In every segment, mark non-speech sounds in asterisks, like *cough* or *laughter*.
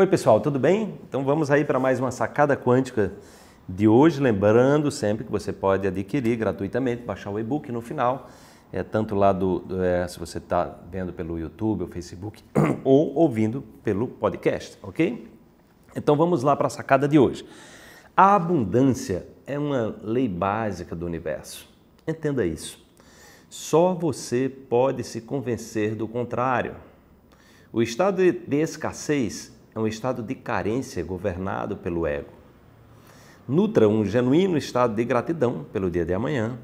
Oi, pessoal, tudo bem? Então vamos aí para mais uma sacada quântica de hoje. Lembrando sempre que você pode adquirir gratuitamente, baixar o e-book no final. É tanto lá do, do é, se você está vendo pelo YouTube ou Facebook *clears throat* ou ouvindo pelo podcast, ok? Então vamos lá para a sacada de hoje. A abundância é uma lei básica do universo. Entenda isso. Só você pode se convencer do contrário. O estado de escassez é um estado de carência governado pelo ego. Nutra um genuíno estado de gratidão pelo dia de amanhã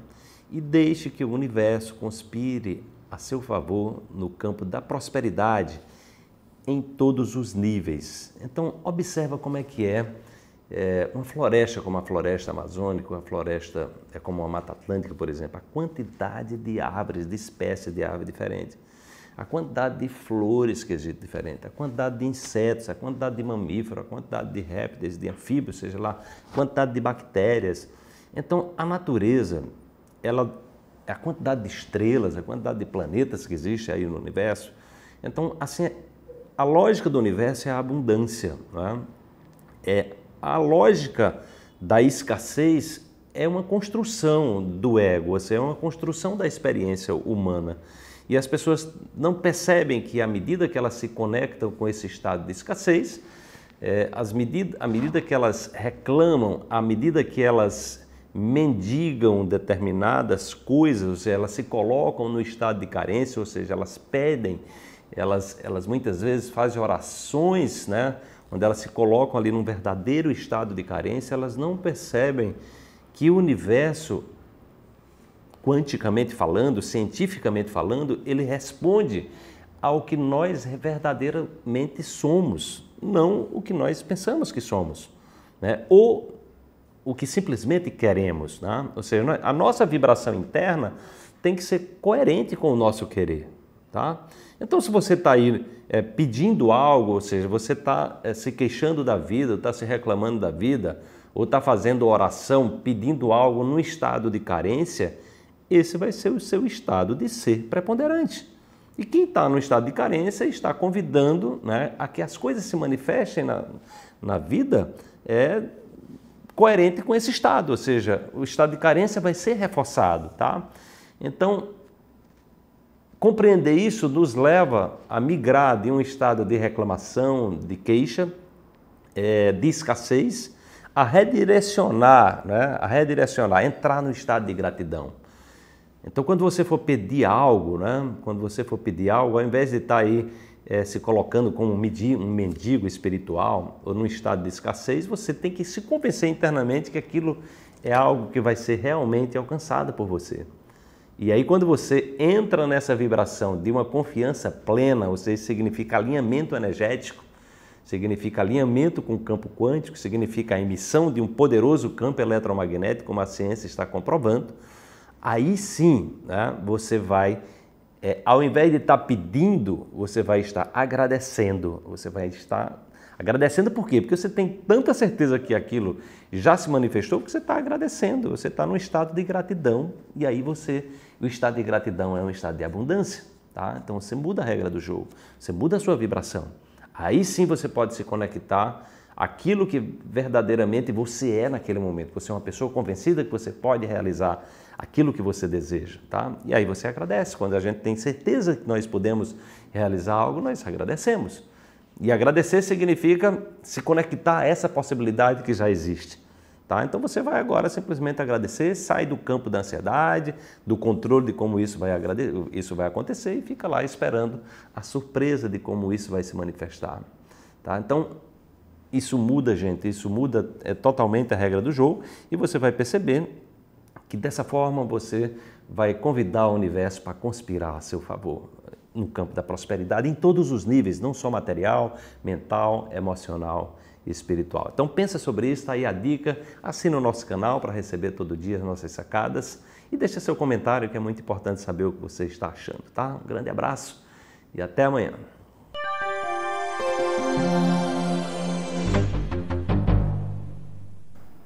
e deixe que o universo conspire a seu favor no campo da prosperidade em todos os níveis. Então, observa como é que é, é uma floresta como a floresta amazônica, uma floresta é como a Mata Atlântica, por exemplo, a quantidade de árvores, de espécies de árvores diferentes a quantidade de flores que existe diferente, a quantidade de insetos, a quantidade de mamíferos, a quantidade de répteis, de anfíbios, seja lá, a quantidade de bactérias. Então, a natureza, ela, a quantidade de estrelas, a quantidade de planetas que existe aí no universo. Então, assim, a lógica do universo é a abundância. Não é? é a lógica da escassez é uma construção do ego, é uma construção da experiência humana. E as pessoas não percebem que, à medida que elas se conectam com esse estado de escassez, é, as medida, à medida que elas reclamam, à medida que elas mendigam determinadas coisas, elas se colocam no estado de carência, ou seja, elas pedem, elas, elas muitas vezes fazem orações, né? onde elas se colocam ali num verdadeiro estado de carência, elas não percebem que o universo quanticamente falando, cientificamente falando, ele responde ao que nós verdadeiramente somos, não o que nós pensamos que somos, né? ou o que simplesmente queremos. Né? Ou seja, a nossa vibração interna tem que ser coerente com o nosso querer. Tá? Então, se você está aí é, pedindo algo, ou seja, você está é, se queixando da vida, está se reclamando da vida, ou está fazendo oração pedindo algo num estado de carência, esse vai ser o seu estado de ser preponderante. E quem está no estado de carência está convidando né, a que as coisas se manifestem na, na vida é coerente com esse estado, ou seja, o estado de carência vai ser reforçado, tá? Então, compreender isso nos leva a migrar de um estado de reclamação, de queixa, é, de escassez, a redirecionar, né, a redirecionar, entrar no estado de gratidão. Então, quando você for pedir algo, né? quando você for pedir algo, ao invés de estar tá aí é, se colocando como um, um mendigo espiritual ou num estado de escassez, você tem que se convencer internamente que aquilo é algo que vai ser realmente alcançado por você. E aí, quando você entra nessa vibração de uma confiança plena, ou seja, significa alinhamento energético, significa alinhamento com o campo quântico, significa a emissão de um poderoso campo eletromagnético, como a ciência está comprovando Aí sim, né, você vai, é, ao invés de estar pedindo, você vai estar agradecendo. Você vai estar agradecendo por quê? Porque você tem tanta certeza que aquilo já se manifestou que você está agradecendo. Você está num estado de gratidão e aí você, o estado de gratidão é um estado de abundância. Tá? Então você muda a regra do jogo, você muda a sua vibração. Aí sim você pode se conectar aquilo que verdadeiramente você é naquele momento. Você é uma pessoa convencida que você pode realizar aquilo que você deseja, tá? E aí você agradece. Quando a gente tem certeza que nós podemos realizar algo, nós agradecemos. E agradecer significa se conectar a essa possibilidade que já existe. Tá? Então você vai agora simplesmente agradecer, sai do campo da ansiedade, do controle de como isso vai, isso vai acontecer e fica lá esperando a surpresa de como isso vai se manifestar. Tá? Então isso muda, gente, isso muda é, totalmente a regra do jogo e você vai perceber que dessa forma você vai convidar o universo para conspirar a seu favor no campo da prosperidade em todos os níveis, não só material, mental, emocional e espiritual. Então pensa sobre isso, tá aí a dica, assina o nosso canal para receber todo dia as nossas sacadas e deixa seu comentário que é muito importante saber o que você está achando, tá? Um grande abraço e até amanhã.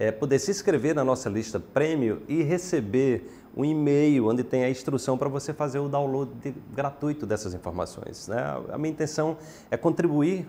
é, poder se inscrever na nossa lista prêmio e receber um e-mail onde tem a instrução para você fazer o download de, gratuito dessas informações. Né? A minha intenção é contribuir